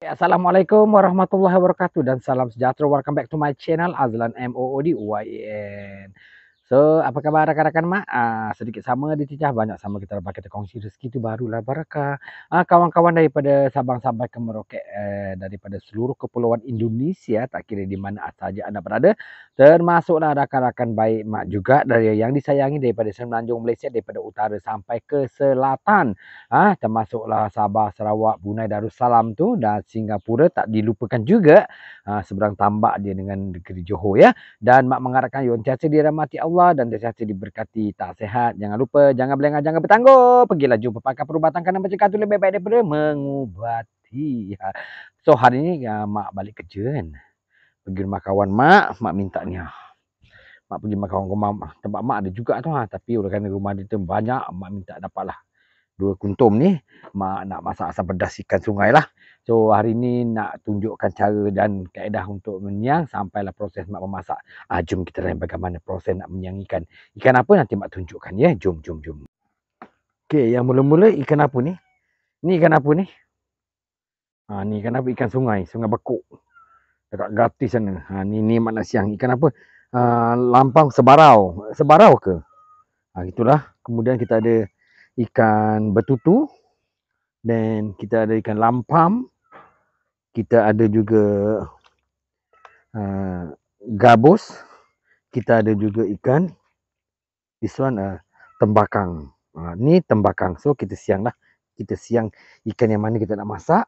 Assalamualaikum warahmatullahi wabarakatuh dan salam sejahtera. Welcome back to my channel Azlan MOOD YAN. So, apa khabar rakan-rakan mak? Ah, sedikit sama dititah, banyak sama kita lepas kita kongsi rezeki tu barulah barakah. Ah kawan-kawan daripada Sabang sampai ke Merauke, uh, eh, daripada seluruh kepulauan Indonesia, tak kira di mana sahaja anda berada, termasuklah rakan-rakan baik mak juga dari yang disayangi daripada Semenanjung Malaysia, daripada utara sampai ke selatan. Ah termasuklah Sabah, Sarawak, Bunai, Darussalam tu dan Singapura tak dilupakan juga. Ah seberang tambak dia dengan negeri Johor ya. Dan mak mengharapkan Yon Chasa dirahmati Allah Allah dan sihat diberkati tak sehat jangan lupa jangan belengah jangan bertangguh pergilah jumpa pakar perubatan kerana mencegah itu lebih baik daripada mengubati so hari ni ya, mak balik kerja kan pergi rumah kawan mak mak minta ni ah. mak pergi rumah kawan rumah tempat mak ada juga tu ha tapi oleh kerana rumah dia tu banyak mak minta dapatlah dua kuntum ni mak nak masak asam pedas ikan sungai lah. So hari ni nak tunjukkan cara dan kaedah untuk menyang lah proses mak memasak. Ah, jom kita lihat bagaimana proses nak menyang ikan. Ikan apa nanti mak tunjukkan ya. Jom, jom, jom. Okey, yang mula-mula ikan apa ni? Ni ikan apa ni? Ha, ni ikan apa? Ikan sungai. Sungai bekuk. Dekat gati sana. Ha, ni, ni mak nak siang. Ikan apa? Ha, lampang sebarau. Sebarau ke? Ha, itulah. Kemudian kita ada ikan betutu dan kita ada ikan lampam kita ada juga uh, gabus kita ada juga ikan this one uh, tembakang uh, ni tembakang so kita siang lah kita siang ikan yang mana kita nak masak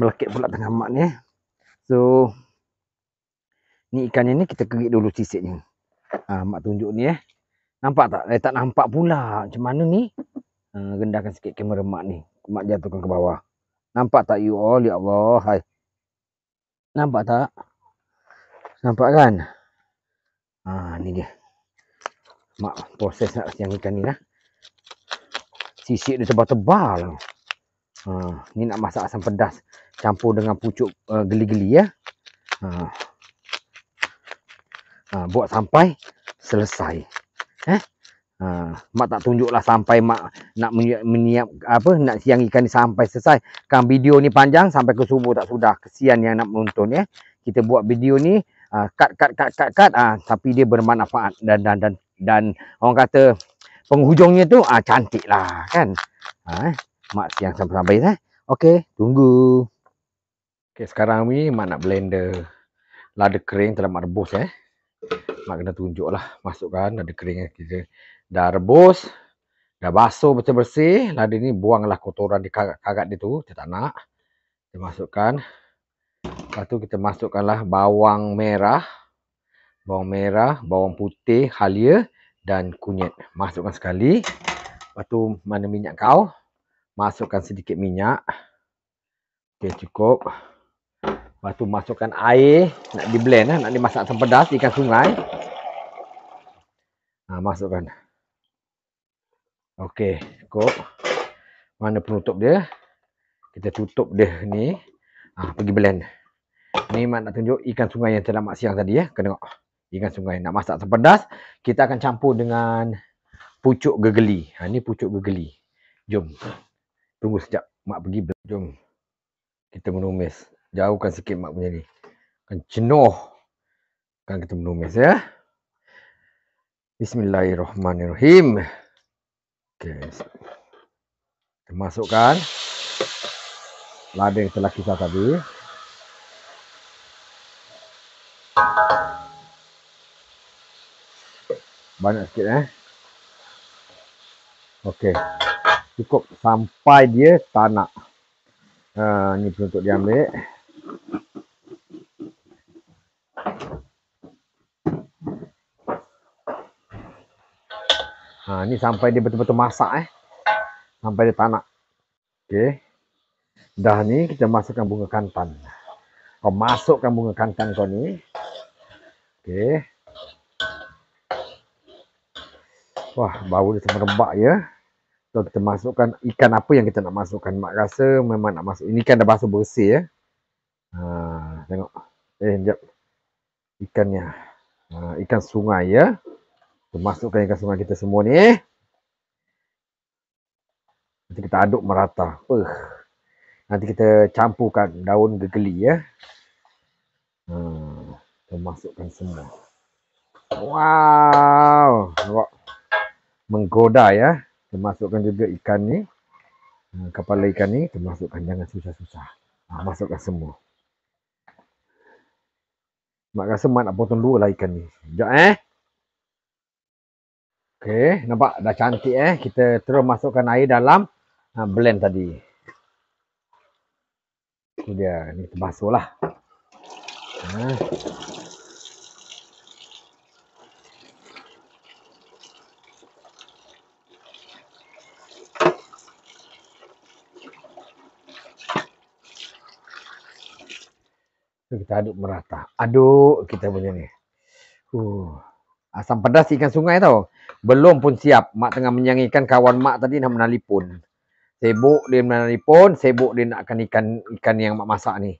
melekit pula dengan mak ni eh. so ni ikannya ni kita kerik dulu sisik ni uh, mak tunjuk ni eh nampak tak eh, tak nampak pula macam mana ni Ah, rendahkan sikit kamera mak ni. Mak jatuhkan ke bawah. Nampak tak you all? Ya Allah. Hai. Nampak tak? Nampak kan? Ha, ni dia. Mak proses nak siang ikan ni lah. Sisik dia tebal-tebal. Ha, ni nak masak asam pedas. Campur dengan pucuk geli-geli uh, ya. Ha. ha. buat sampai selesai. Eh? Ha, mak tak tunjuklah sampai mak nak menyiap, menyiap apa nak siang ikan ni sampai selesai. Kan video ni panjang sampai ke subuh tak sudah. Kesian yang nak menonton ya. Kita buat video ni kat ha, kat kat kat cut ah tapi dia bermanfaat dan dan dan dan orang kata penghujungnya tu ah cantiklah kan. Ha, eh? mak siang sampai sampai eh. Okey, tunggu. Okey, sekarang ni mak nak blender lada kering dalam mak rebus eh. Mak kena tunjuklah masukkan lada kering kita dah rebus, dah basuh bersih-bersih. Lada ni buanglah kotoran di karat-karat dia tu. Kita tak nak. Kita masukkan. Lepas tu kita masukkanlah bawang merah. Bawang merah, bawang putih, halia dan kunyit. Masukkan sekali. Lepas tu mana minyak kau. Masukkan sedikit minyak. Okey cukup. Lepas tu masukkan air. Nak di blend eh. Nak dimasak sempedas ikan sungai. Ha, masukkan. Masukkan. Okey, kok mana penutup dia? Kita tutup dia ni. Ah, ha, pergi belen. Ni mak nak tunjuk ikan sungai yang selamat siang tadi ya. Kena tengok. Ikan sungai nak masak sepedas, kita akan campur dengan pucuk gegeli. Ha ni pucuk gegeli. Jom. Tunggu sekejap mak pergi belen. Jom. Kita menumis. Jauhkan sikit mak punya ni. Kan cenoh. Kan kita menumis ya. Bismillahirrahmanirrahim. Okey. Masukkan lada yang telah kita tadi. Banyak sikit eh. Okey. Cukup sampai dia tak nak. Uh, ni untuk diambil. Ha, ni sampai dia betul-betul masak eh. Sampai dia tanak. Okey. Dah ni kita masukkan bunga kantan. Kau masukkan bunga kantan kau ni. Okey. Wah, bau dia semerebak ya. So, kita masukkan ikan apa yang kita nak masukkan. Mak rasa memang nak masuk. Ini ikan dah basuh bersih ya. Ha, tengok. Eh, sekejap. Ikannya. Ha, ikan sungai ya. Termasukkan ikan sungai kita semua ni. Nanti kita aduk merata. Uh. Nanti kita campurkan daun gegeli ya. Hmm. Kita masukkan semua. Wow. Nampak? Menggoda ya. Kita masukkan juga ikan ni. Ha, kepala ikan ni. Kita masukkan. Jangan susah-susah. Ha, masukkan semua. Mak rasa mak nak potong dua lah ikan ni. Sekejap eh. Okey, nampak dah cantik eh. Kita terus masukkan air dalam ha, blend tadi. Itu dia. Ini kita Ha. kita aduk merata. Aduk kita punya ni. Uh. Asam pedas ikan sungai tau. Belum pun siap. Mak tengah menyangikan kawan mak tadi nak menalipun. Sibuk dia menalipun. Sibuk dia nakkan ikan ikan yang mak masak ni.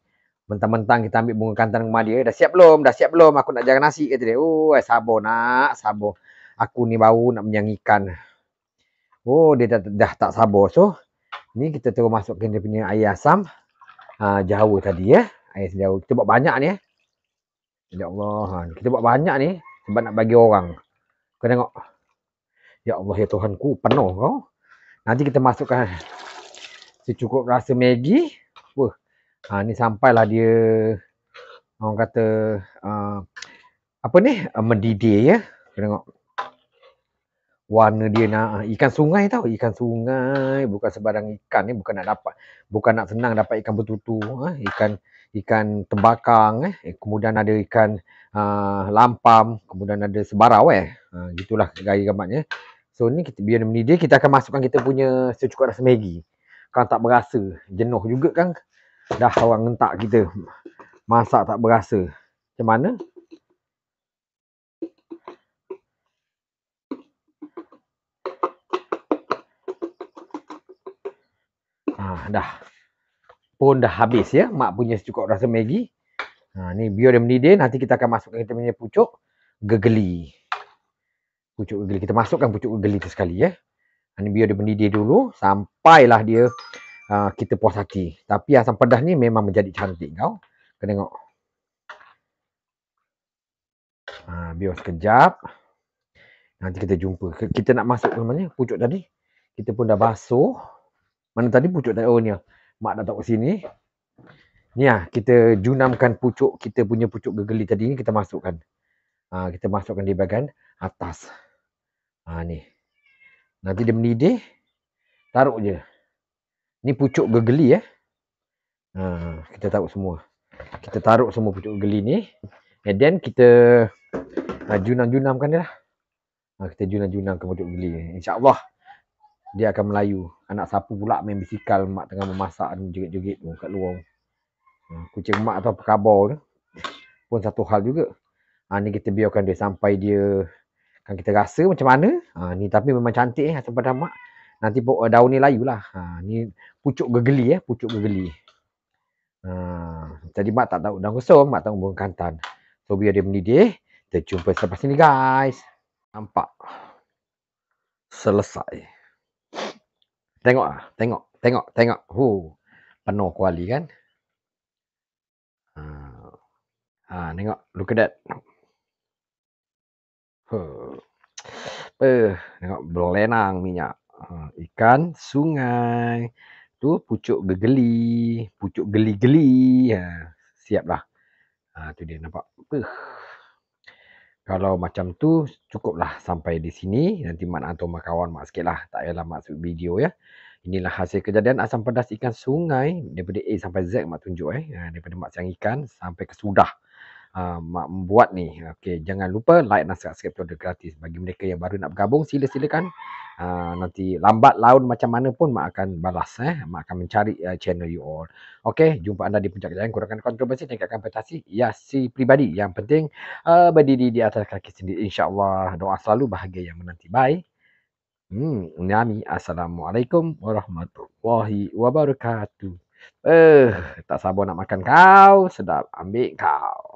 Mentang-mentang kita ambil bunga kantan rumah dia. Dah siap belum? Dah siap belum? Aku nak jaga nasi. Kata dia. Oh, sabo nak. Sabo. Aku ni bau nak menyangikan. Oh, dia dah, dah tak sabo. So, ni kita terus masukkan dia punya air asam. Ha, uh, jawa tadi ya. Air jawa. Kita buat banyak ni ya. Ya Allah. Ha. Kita buat banyak ni sebab nak bagi orang. Kau tengok. Ya Allah ya Tuhanku, penuh kau. Nanti kita masukkan secukup rasa Maggi. Wah. Ha ni sampailah dia orang kata uh, apa ni? Uh, mendidih ya. Kau tengok. Warna dia nak ha, ikan sungai tau, ikan sungai bukan sebarang ikan ni, bukan nak dapat bukan nak senang dapat ikan betutu, ha? ikan ikan tembakang eh. kemudian ada ikan uh, lampam kemudian ada sebarau eh uh, gitulah gaya gambarnya so ni kita biar dia kita akan masukkan kita punya secukup rasa maggi kalau tak berasa jenuh juga kan dah orang entak kita masak tak berasa macam mana Ah, dah pun dah habis ya mak punya secukup rasa maggi Ha, ni mendidih Nanti kita akan masukkan kita punya pucuk gegeli. Pucuk gegeli. Kita masukkan pucuk gegeli tu sekali ya. Ha, ni mendidih dulu. Sampailah dia uh, kita puas hati. Tapi asam pedas ni memang menjadi cantik kau. Kena tengok. Ha, biar sekejap. Nanti kita jumpa. Kita nak masuk namanya pucuk tadi. Kita pun dah basuh. Mana tadi pucuk tadi? Oh ni. Mak dah tak sini. Ni lah, kita junamkan pucuk, kita punya pucuk gegeli tadi ni kita masukkan. Ha, kita masukkan di bahagian atas. Ha, ni. Nanti dia mendidih, taruh je. Ni pucuk gegeli eh. Ha, kita taruh semua. Kita taruh semua pucuk gegeli ni. And then kita ha, junam-junamkan dia lah. Ha, kita junam-junam ke pucuk gegeli ni. InsyaAllah dia akan Melayu. Anak sapu pula main bisikal mak tengah memasak dan jugit jugit tu kat luar. Ah, kucing mak atau pekabau tu pun satu hal juga. Ha, ni kita biarkan dia sampai dia kan kita rasa macam mana. Ha, ni tapi memang cantik eh asam padang mak. Nanti pokok daun ni lah. Ha, ni pucuk gegeli eh, pucuk gegeli. Ha, jadi mak tak tahu daun kosong, mak tahu bunga kantan. So biar dia mendidih. Kita jumpa selepas ni guys. Nampak. Selesai. Tengok ah, tengok, tengok, tengok. Hu. Penuh kuali kan. Ha, tengok. Look at that. Huh. Uh, tengok. Belenang minyak. Ha, ikan sungai. Tu pucuk gegeli. Pucuk geli-geli. Ha, siaplah. Ha, tu dia nampak. Uh. Kalau macam tu cukuplah sampai di sini. Nanti mak nak mak kawan mak sikit lah. Tak payahlah mak video ya. Inilah hasil kejadian asam pedas ikan sungai. Daripada A sampai Z mak tunjuk eh. Ha, daripada mak siang ikan sampai ke sudah uh, ah, membuat ni. Okey, jangan lupa like dan subscribe tu ada gratis bagi mereka yang baru nak bergabung sila-silakan. Uh, nanti lambat laun macam mana pun mak akan balas eh. Mak akan mencari uh, channel you all. Okey, jumpa anda di puncak kejayaan kurangkan kontroversi tingkatkan prestasi ya si pribadi. Yang penting uh, berdiri di atas kaki sendiri Insyaallah Doa selalu bahagia yang menanti. Bye. Hmm, nami assalamualaikum warahmatullahi wabarakatuh. Eh, tak sabar nak makan kau, sedap ambil kau.